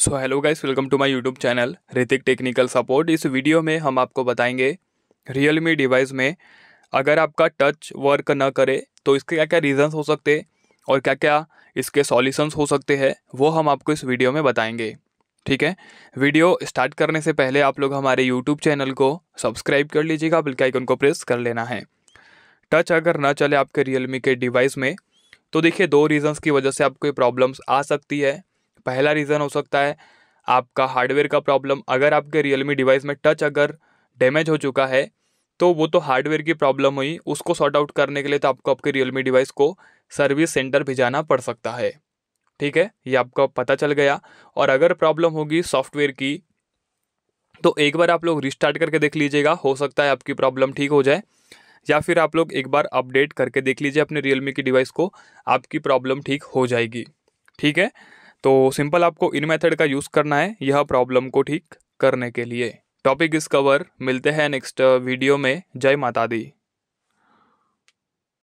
so hello guys welcome to my YouTube channel Hrithik technical support इस video में हम आपको बताएंगे रियल मी डिवाइस में अगर आपका टच वर्क न करे तो इसके क्या क्या रीजंस हो सकते और क्या क्या इसके सॉल्यूशंस हो सकते हैं वो हम आपको इस वीडियो में बताएंगे ठीक है वीडियो स्टार्ट करने से पहले आप लोग हमारे यूट्यूब चैनल को सब्सक्राइब कर लीजिएगा बल्कि आइकन को प्रेस कर लेना है टच अगर ना चले आपके रियलमी के डिवाइस में तो देखिए दो रीजंस की वजह से आपको ये प्रॉब्लम्स आ सकती है पहला रीज़न हो सकता है आपका हार्डवेयर का प्रॉब्लम अगर आपके रियलमी डिवाइस में टच अगर डैमेज हो चुका है तो वो तो हार्डवेयर की प्रॉब्लम हुई उसको सॉर्ट आउट करने के लिए तो आपको आपके रियलमी डिवाइस को सर्विस सेंटर भिजाना पड़ सकता है ठीक है ये आपको पता चल गया और अगर प्रॉब्लम होगी सॉफ्टवेयर की तो एक बार आप लोग रिस्टार्ट करके देख लीजिएगा हो सकता है आपकी प्रॉब्लम ठीक हो जाए या फिर आप लोग एक बार अपडेट करके देख लीजिए अपने रियलमी की डिवाइस को आपकी प्रॉब्लम ठीक हो जाएगी ठीक है तो सिंपल आपको इन मेथड का यूज़ करना है यह प्रॉब्लम को ठीक करने के लिए टॉपिक इस कवर मिलते हैं नेक्स्ट वीडियो में जय माता दी